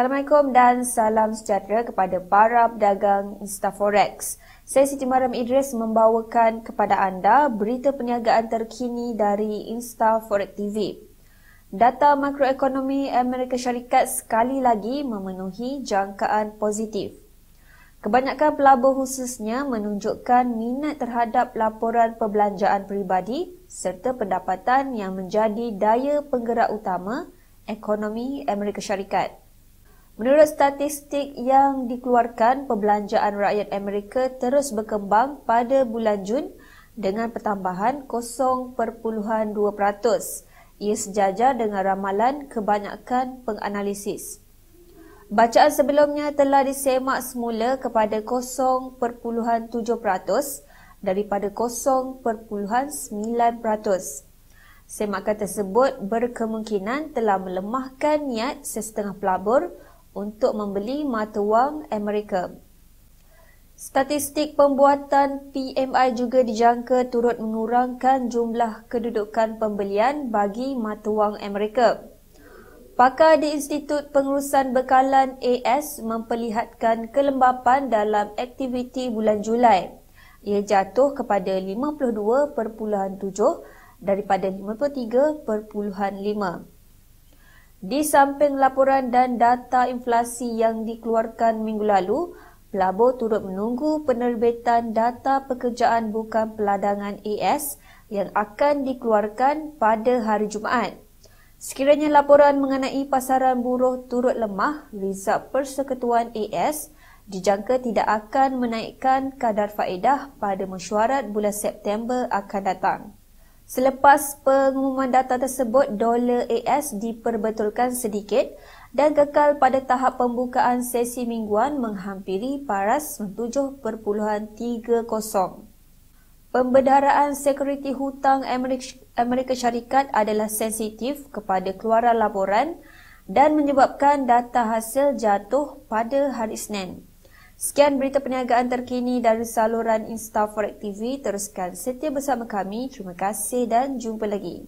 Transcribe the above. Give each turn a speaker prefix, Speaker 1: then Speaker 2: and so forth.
Speaker 1: Assalamualaikum dan salam sejahtera kepada para pedagang Instaforex. Saya Siti Maram Idris membawakan kepada anda berita perniagaan terkini dari Instaforex TV. Data makroekonomi Amerika Syarikat sekali lagi memenuhi jangkaan positif. Kebanyakan pelabur khususnya menunjukkan minat terhadap laporan perbelanjaan peribadi serta pendapatan yang menjadi daya penggerak utama ekonomi Amerika Syarikat. Menurut statistik yang dikeluarkan, perbelanjaan rakyat Amerika terus berkembang pada bulan Jun dengan pertambahan 0.2%. Ia sejajar dengan ramalan kebanyakan penganalisis. Bacaan sebelumnya telah disemak semula kepada 0.7% daripada 0.9%. Semakan tersebut berkemungkinan telah melemahkan niat sesetengah pelabur untuk membeli mata wang Amerika. Statistik pembuatan PMI juga dijangka turut mengurangkan jumlah kedudukan pembelian bagi mata wang Amerika. Pakar di Institut Pengurusan Bekalan AS memperlihatkan kelembapan dalam aktiviti bulan Julai. Ia jatuh kepada 52.7 daripada 53.5. Di samping laporan dan data inflasi yang dikeluarkan minggu lalu, pelabur turut menunggu penerbitan data pekerjaan bukan peladangan AS yang akan dikeluarkan pada hari Jumaat. Sekiranya laporan mengenai pasaran buruh turut lemah, Rizab Persekutuan AS dijangka tidak akan menaikkan kadar faedah pada mesyuarat bulan September akan datang. Selepas pengumuman data tersebut, dolar AS diperbetulkan sedikit dan kekal pada tahap pembukaan sesi mingguan menghampiri paras 97.30. Pembedaraan sekuriti hutang Amerika Syarikat adalah sensitif kepada keluaran laporan dan menyebabkan data hasil jatuh pada hari Senin. Sekian berita perniagaan terkini dari saluran InstaForex TV. Teruskan setia bersama kami. Terima kasih dan jumpa lagi.